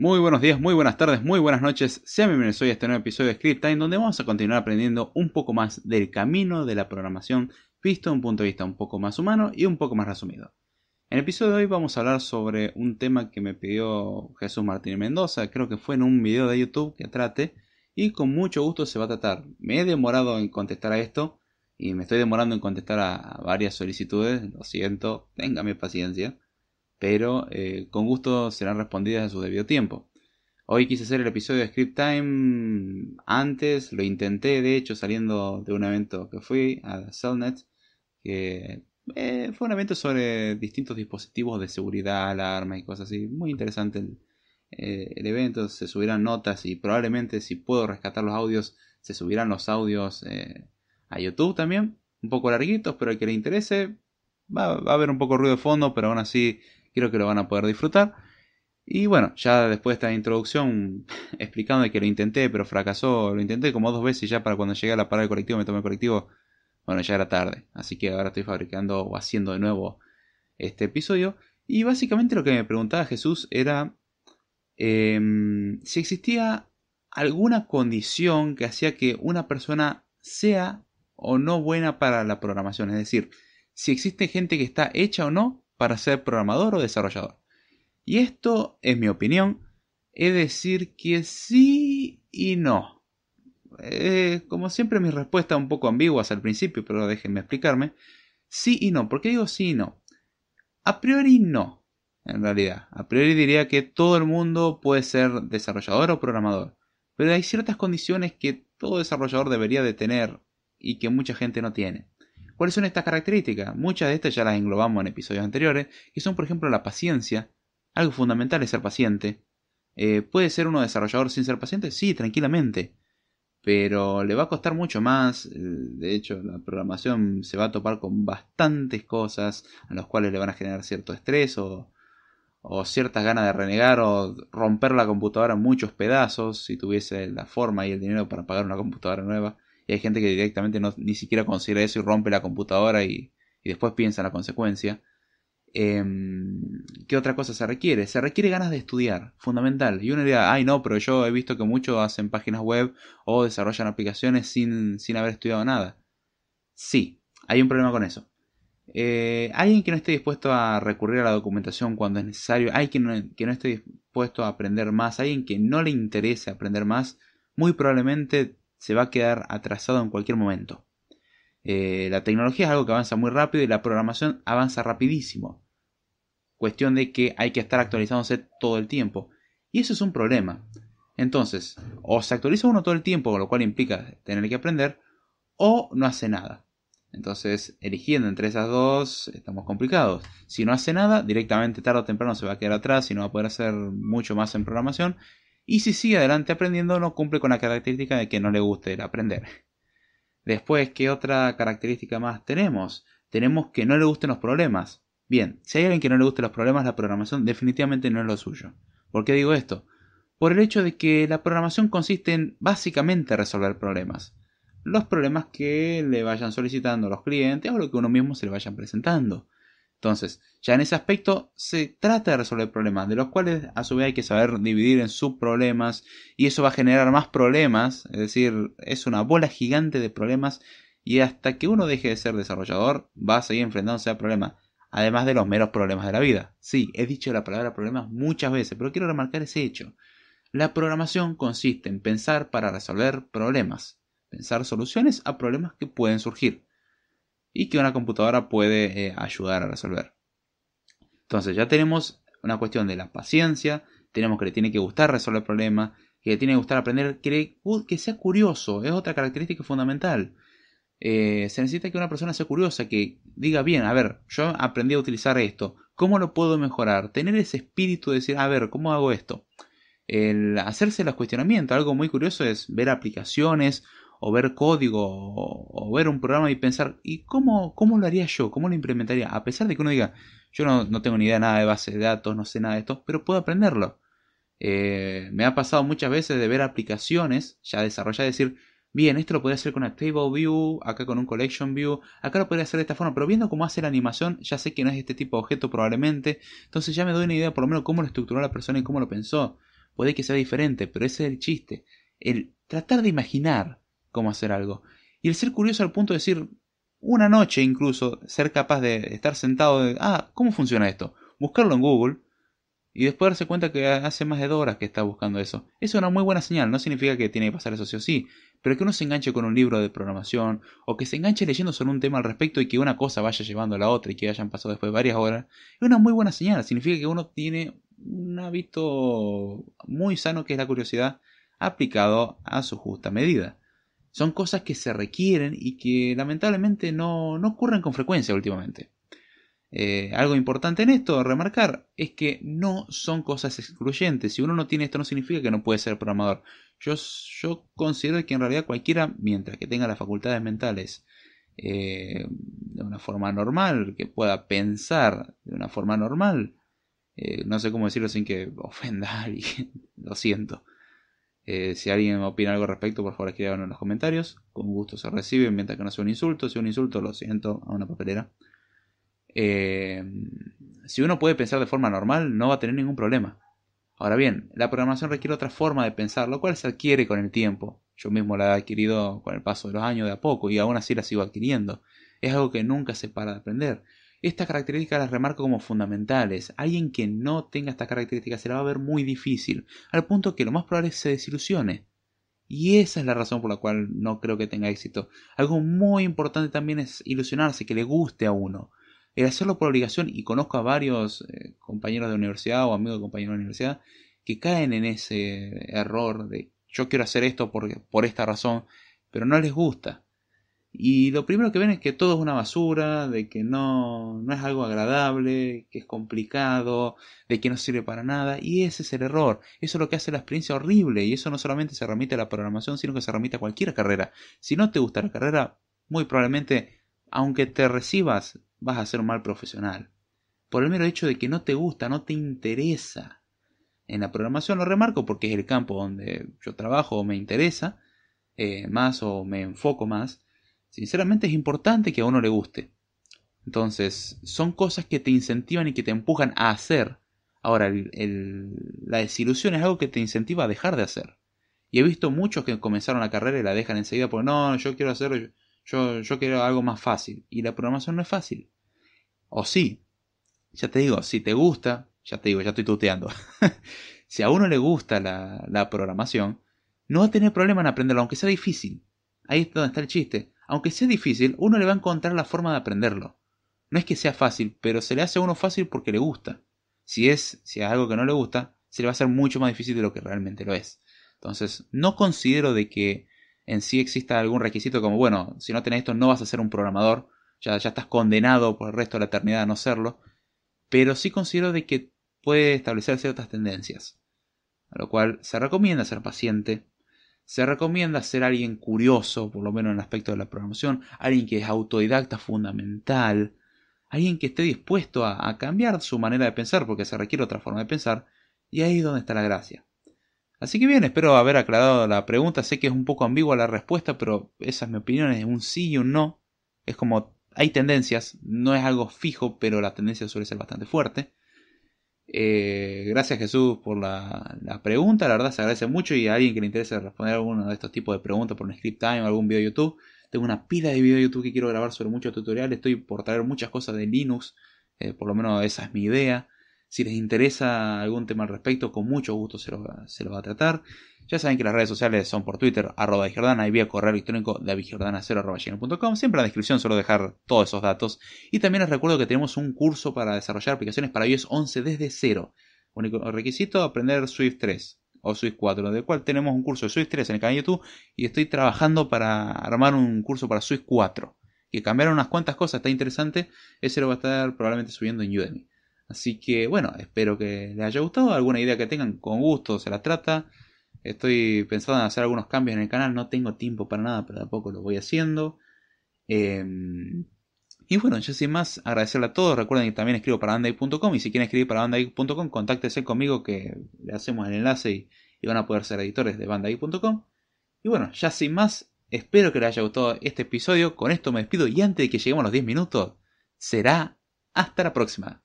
Muy buenos días, muy buenas tardes, muy buenas noches. Sean bienvenidos hoy a este nuevo episodio de Script Time, donde vamos a continuar aprendiendo un poco más del camino de la programación visto un punto de vista un poco más humano y un poco más resumido. En el episodio de hoy vamos a hablar sobre un tema que me pidió Jesús Martínez Mendoza, creo que fue en un video de YouTube que trate, y con mucho gusto se va a tratar. Me he demorado en contestar a esto, y me estoy demorando en contestar a, varias solicitudes, lo siento, mi paciencia pero eh, con gusto serán respondidas a su debido tiempo. Hoy quise hacer el episodio de Script Time antes, lo intenté de hecho saliendo de un evento que fui a Cellnet, que eh, fue un evento sobre distintos dispositivos de seguridad, alarma y cosas así. Muy interesante eh, el, evento, se subirán notas y probablemente si puedo rescatar los audios, se subirán los audios a YouTube también. Un poco larguitos, pero al que le interese, va, a haber un poco ruido de fondo, pero aún así Creo que lo van a poder disfrutar. Y bueno, ya después de esta introducción explicando que lo intenté, pero fracasó, lo intenté como dos veces ya para cuando llegué a la parada del colectivo, me tomé el colectivo, bueno, ya era tarde. Así que ahora estoy fabricando o haciendo de nuevo este episodio. Y básicamente lo que me preguntaba Jesús era em, si existía alguna condición que hacía que una persona sea o no buena para la programación. Es decir, si existe gente que está hecha o no para ser programador o desarrollador. Y esto, es mi opinión, es decir que sí y no. como siempre mis respuestas un poco ambiguas al principio, pero déjenme explicarme. Sí y no. ¿Por qué digo sí y no? A priori no, en realidad. A priori diría que todo el mundo puede ser desarrollador o programador. Pero hay ciertas condiciones que todo desarrollador debería de tener y que mucha gente no tiene. ¿Cuáles son estas características? Muchas de estas ya las englobamos en episodios anteriores, que son por ejemplo la paciencia. Algo fundamental es ser paciente. Eh, ¿Puede ser uno desarrollador sin ser paciente? Sí, tranquilamente. Pero le va a costar mucho más. Eh, de hecho, la programación se va a topar con bastantes cosas a las cuales le van a generar cierto estrés o, o ciertas ganas de renegar o romper la computadora en muchos pedazos si tuviese la forma y el dinero para pagar una computadora nueva. Y hay gente que directamente ni siquiera considera eso y rompe la computadora y, después piensa en la consecuencia. Em, ¿Qué otra cosa se requiere? Se requiere ganas de estudiar, fundamental. Y una idea, ay no, pero yo he visto que muchos hacen páginas web o desarrollan aplicaciones sin, haber estudiado nada. Sí, hay un problema con eso. Eh, alguien que no esté dispuesto a recurrir a la documentación cuando es necesario, alguien quien no, que no esté dispuesto a aprender más, alguien que no le interese aprender más, muy probablemente se va a quedar atrasado en cualquier momento. Eh, la tecnología es algo que avanza muy rápido y la programación avanza rapidísimo. Cuestión de que hay que estar actualizándose todo el tiempo. Y eso es un problema. Entonces, o se actualiza uno todo el tiempo, lo cual implica tener que aprender, o no hace nada. Entonces, eligiendo entre esas dos, estamos complicados. Si no hace nada, directamente tarde o temprano se va a quedar atrás y no va a poder hacer mucho más en programación. Y si sigue adelante aprendiendo, no cumple con la característica de que no le guste el aprender. Después, ¿qué otra característica más tenemos? Tenemos que no le gusten los problemas. Bien, si hay alguien que no le gusten los problemas, la programación definitivamente no es lo suyo. ¿Por qué digo esto? Por el hecho de que la programación consiste en básicamente resolver problemas. Los problemas que le vayan solicitando los clientes o lo que uno mismo se le vayan presentando. Entonces, ya en ese aspecto se trata de resolver problemas, de los cuales a su vez hay que saber dividir en subproblemas y eso va a generar más problemas, es decir, es una bola gigante de problemas y hasta que uno deje de ser desarrollador va a seguir enfrentándose a problemas, además de los meros problemas de la vida. Sí, he dicho la palabra problemas muchas veces, pero quiero remarcar ese hecho. La programación consiste en pensar para resolver problemas, pensar soluciones a problemas que pueden surgir y que una computadora puede eh, ayudar a resolver. Entonces ya tenemos una cuestión de la paciencia, tenemos que le tiene que gustar resolver problemas, que le tiene que gustar aprender, que, sea curioso, es otra característica fundamental. Eh, se necesita que una persona sea curiosa, que diga, bien, a ver, yo aprendí a utilizar esto, ¿cómo lo puedo mejorar? Tener ese espíritu de decir, a ver, ¿cómo hago esto? El hacerse los cuestionamientos, algo muy curioso es ver aplicaciones o ver código o, ver un programa y pensar, ¿y cómo, cómo lo haría yo? ¿Cómo lo implementaría? A pesar de que uno diga, yo no, tengo ni idea nada de base de datos, no sé nada de esto, pero puedo aprenderlo. Eh, me ha pasado muchas veces de ver aplicaciones ya desarrolladas decir, bien, esto lo podría hacer con una table view, acá con un collection view, acá lo podría hacer de esta forma, pero viendo cómo hace la animación, ya sé que no es este tipo de objeto probablemente, entonces ya me doy una idea por lo menos cómo lo estructuró la persona y cómo lo pensó. Puede que sea diferente, pero ese es el chiste. El tratar de imaginar cómo hacer algo. Y el ser curioso al punto de decir, una noche incluso, ser capaz de estar sentado, de, ah, ¿cómo funciona esto? Buscarlo en Google y después darse cuenta que hace más de dos horas que está buscando eso. Eso es una muy buena señal, no significa que tiene que pasar eso sí o sí, pero que uno se enganche con un libro de programación o que se enganche leyendo sobre un tema al respecto y que una cosa vaya llevando a la otra y que hayan pasado después varias horas, es una muy buena señal, significa que uno tiene un hábito muy sano que es la curiosidad aplicado a su justa medida. Son cosas que se requieren y que lamentablemente no, ocurren con frecuencia últimamente. Eh, algo importante en esto, remarcar, es que no son cosas excluyentes. Si uno no tiene esto no significa que no puede ser programador. Yo, yo considero que en realidad cualquiera, mientras que tenga las facultades mentales eh, de una forma normal, que pueda pensar de una forma normal, eh, no sé cómo decirlo sin que ofenda a alguien, lo siento, eh, si alguien opina algo al respecto, por favor escríbanlo en los comentarios. Con gusto se recibe, mientras que no sea un insulto. Si es un insulto, lo siento, a una papelera. Eh, si uno puede pensar de forma normal, no va a tener ningún problema. Ahora bien, la programación requiere otra forma de pensar, lo cual se adquiere con el tiempo. Yo mismo la he adquirido con el paso de los años de a poco y aún así la sigo adquiriendo. Es algo que nunca se para de aprender. Estas características las remarco como fundamentales. Alguien que no tenga estas características se la va a ver muy difícil, al punto que lo más probable es que se desilusione. Y esa es la razón por la cual no creo que tenga éxito. Algo muy importante también es ilusionarse, que le guste a uno. El hacerlo por obligación, y conozco a varios eh, compañeros de universidad o amigos de compañeros de universidad que caen en ese error de yo quiero hacer esto por, por esta razón, pero no les gusta. Y lo primero que ven es que todo es una basura, de que no, no es algo agradable, que es complicado, de que no sirve para nada. Y ese es el error. Eso es lo que hace la experiencia horrible. Y eso no solamente se remite a la programación, sino que se remite a cualquier carrera. Si no te gusta la carrera, muy probablemente, aunque te recibas, vas a ser un mal profesional. Por el mero hecho de que no te gusta, no te interesa. En la programación lo remarco porque es el campo donde yo trabajo o me interesa eh, más o me enfoco más Sinceramente es importante que a uno le guste. Entonces, son cosas que te incentivan y que te empujan a hacer. Ahora, la desilusión es algo que te incentiva a dejar de hacer. Y he visto muchos que comenzaron la carrera y la dejan enseguida porque no, yo quiero hacer, yo, yo quiero algo más fácil. Y la programación no es fácil. O sí, ya te digo, si te gusta, ya te digo, ya estoy tuteando. si a uno le gusta la, programación, no va a tener problema en aprenderlo, aunque sea difícil. Ahí es donde está el chiste aunque sea difícil, uno le va a encontrar la forma de aprenderlo. No es que sea fácil, pero se le hace a uno fácil porque le gusta. Si es, si es algo que no le gusta, se le va a hacer mucho más difícil de lo que realmente lo es. Entonces, no considero de que en sí exista algún requisito como, bueno, si no tenés esto no vas a ser un programador, ya, ya estás condenado por el resto de la eternidad a no serlo, pero sí considero de que puede establecerse otras tendencias, a lo cual se recomienda ser paciente, se recomienda ser alguien curioso, por lo menos en el aspecto de la programación, alguien que es autodidacta fundamental, alguien que esté dispuesto a, cambiar su manera de pensar, porque se requiere otra forma de pensar, y ahí es donde está la gracia. Así que bien, espero haber aclarado la pregunta, sé que es un poco ambigua la respuesta, pero esa es mi opinión, es un sí y un no, es como hay tendencias, no es algo fijo, pero la tendencia suele ser bastante fuerte. Eh, gracias Jesús por la, pregunta, la verdad se agradece mucho y a alguien que le interese responder alguno de estos tipos de preguntas por un script time o algún video de YouTube, tengo una pila de video de YouTube que quiero grabar sobre muchos tutoriales, estoy por traer muchas cosas de Linux, eh, por lo menos esa es mi idea. Si les interesa algún tema al respecto, con mucho gusto se se lo va a tratar. Ya saben que las redes sociales son por Twitter, arroba de y vía correo electrónico arroba 0com Siempre en la descripción suelo dejar todos esos datos. Y también les recuerdo que tenemos un curso para desarrollar aplicaciones para iOS 11 desde cero. Único requisito, aprender Swift 3 o Swift 4, del cual tenemos un curso de Swift 3 en el canal de YouTube y estoy trabajando para armar un curso para Swift 4, que cambiaron unas cuantas cosas, está interesante, ese lo va a estar probablemente subiendo en Udemy. Así que bueno, espero que les haya gustado, alguna idea que tengan, con gusto se la trata. Estoy pensando en hacer algunos cambios en el canal, no tengo tiempo para nada, pero tampoco lo voy haciendo. Em, y bueno, ya sin más, agradecerle a todos. Recuerden que también escribo para bandai.com y si quieren escribir para bandai.com, contáctese conmigo que le hacemos el enlace y, van a poder ser editores de bandai.com. Y bueno, ya sin más, espero que les haya gustado este episodio. Con esto me despido y antes de que lleguemos a los 10 minutos, será hasta la próxima.